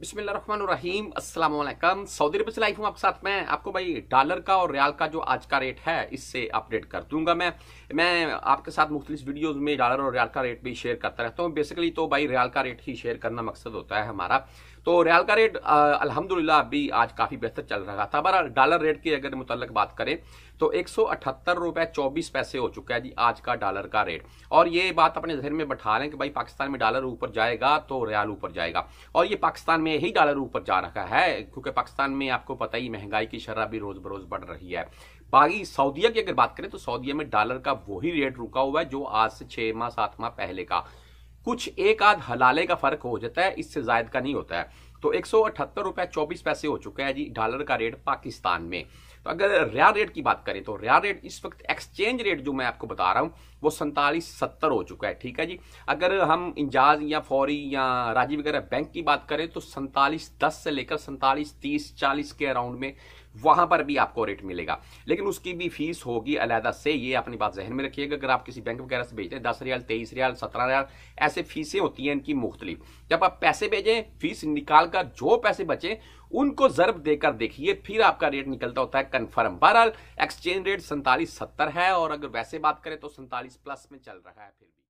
बिस्मिल्लाम अस्सलाम सऊदी अरब से लाइव हूँ आपके साथ मैं आपको भाई डॉलर का और रियाल का जो आज का रेट है इससे अपडेट कर दूंगा मैं मैं आपके साथ मुख्तलिफ वीडियोज में डॉलर और रियाल का रेट भी शेयर करता रहता हूँ बेसिकली तो भाई रियाल का रेट ही शेयर करना मकसद होता है हमारा तो रियाल का रेट अल्हम्दुलिल्लाह अभी आज काफ़ी बेहतर चल रहा था बारह डॉलर रेट की अगर मुतलक बात करें तो एक सौ अठहत्तर रुपये चौबीस पैसे हो चुका है जी आज का डॉलर का रेट और ये बात अपने जहन में बैठा लें कि भाई पाकिस्तान में डॉलर ऊपर जाएगा तो रियाल ऊपर जाएगा और ये पाकिस्तान में ही डॉलर ऊपर जा रहा है क्योंकि पाकिस्तान में आपको पता ही महंगाई की शराब भी रोज़ बरोज़ बढ़ रही है बाकी सऊदीया की अगर बात करें तो सऊदीया में डॉलर का वही रेट रुका हुआ है जो आज से छः माह सात माह पहले का कुछ एक आध हलाले का फर्क हो जाता है इससे जायद का नहीं होता है तो एक सौ अठहत्तर रुपये चौबीस पैसे हो चुका है जी डॉलर का रेट पाकिस्तान में तो अगर रिया रेट की बात करें तो रिया रेट इस वक्त एक्सचेंज रेट जो मैं आपको बता रहा हूँ वो सैंतालीस सत्तर हो चुका है ठीक है जी अगर हम इंजाज या फौरी या राजीव वगैरह बैंक की बात करें तो सैंतालीस दस से लेकर सैंतालीस तीस चालीस के अराउंड में वहां पर भी आपको रेट मिलेगा लेकिन उसकी भी फीस होगी अलहदा से ये अपनी बात जहन में रखिएगा अगर आप किसी बैंक वगैरह से भेजें दस रियाल तेईस रियाल सत्रह रियाल ऐसे फीसें होती हैं इनकी मुख्तलिफ जब आप पैसे भेजें फीस निकाल का जो पैसे बचे उनको जरब देकर देखिए फिर आपका रेट निकलता होता है कन्फर्म बहरहाल एक्सचेंज रेट सैंतालीस सत्तर है और अगर वैसे बात करें तो सैंतालीस प्लस में चल रहा है फिर भी